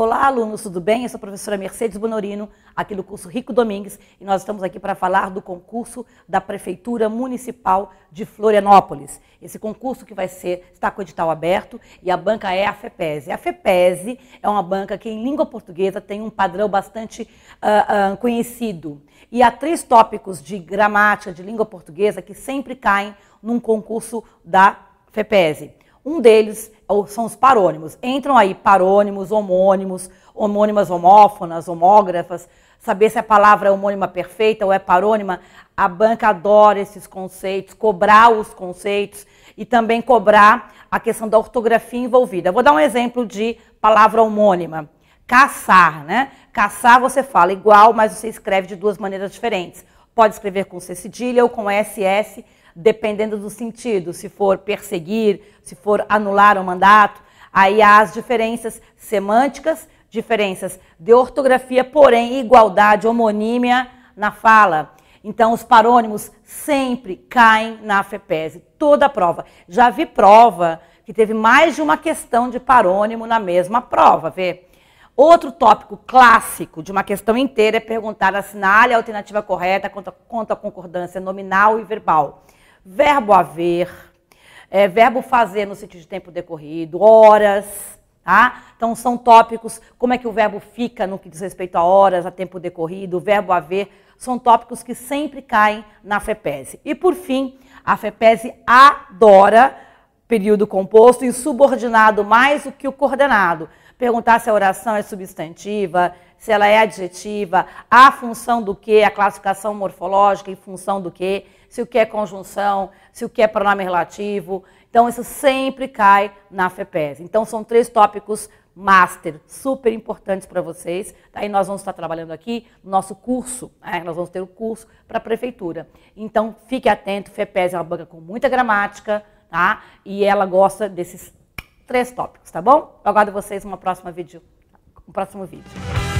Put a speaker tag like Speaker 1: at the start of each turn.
Speaker 1: Olá, alunos, tudo bem? Eu sou a professora Mercedes Bonorino, aqui do curso Rico Domingues, e nós estamos aqui para falar do concurso da Prefeitura Municipal de Florianópolis. Esse concurso que vai ser, está com o edital aberto, e a banca é a FEPES. A FEPES é uma banca que, em língua portuguesa, tem um padrão bastante uh, uh, conhecido. E há três tópicos de gramática, de língua portuguesa, que sempre caem num concurso da FEPES. Um deles são os parônimos. Entram aí parônimos, homônimos, homônimas homófonas, homógrafas, saber se a palavra é homônima perfeita ou é parônima. A banca adora esses conceitos, cobrar os conceitos e também cobrar a questão da ortografia envolvida. Vou dar um exemplo de palavra homônima. Caçar, né? Caçar você fala igual, mas você escreve de duas maneiras diferentes. Pode escrever com C cedilha ou com SS dependendo do sentido, se for perseguir, se for anular o mandato, aí há as diferenças semânticas, diferenças de ortografia, porém igualdade, homonímia na fala. Então, os parônimos sempre caem na FEPES, toda a prova. Já vi prova que teve mais de uma questão de parônimo na mesma prova, vê? Outro tópico clássico de uma questão inteira é perguntar assinale a alternativa correta quanto à concordância nominal e verbal verbo haver, é, verbo fazer no sentido de tempo decorrido, horas, tá? Então são tópicos, como é que o verbo fica no que diz respeito a horas, a tempo decorrido, verbo haver, são tópicos que sempre caem na FEPESE. E por fim, a FEPESE adora período composto e subordinado mais do que o coordenado. Perguntar se a oração é substantiva, se ela é adjetiva, a função do que, a classificação morfológica em função do que, se o que é conjunção, se o que é pronome relativo. Então, isso sempre cai na FEPES. Então, são três tópicos master, super importantes para vocês. Daí nós vamos estar trabalhando aqui no nosso curso, né? nós vamos ter o um curso para a prefeitura. Então, fique atento, FEPES é uma banca com muita gramática, tá? E ela gosta desses três tópicos, tá bom? Eu aguardo vocês no próximo vídeo. No próximo vídeo.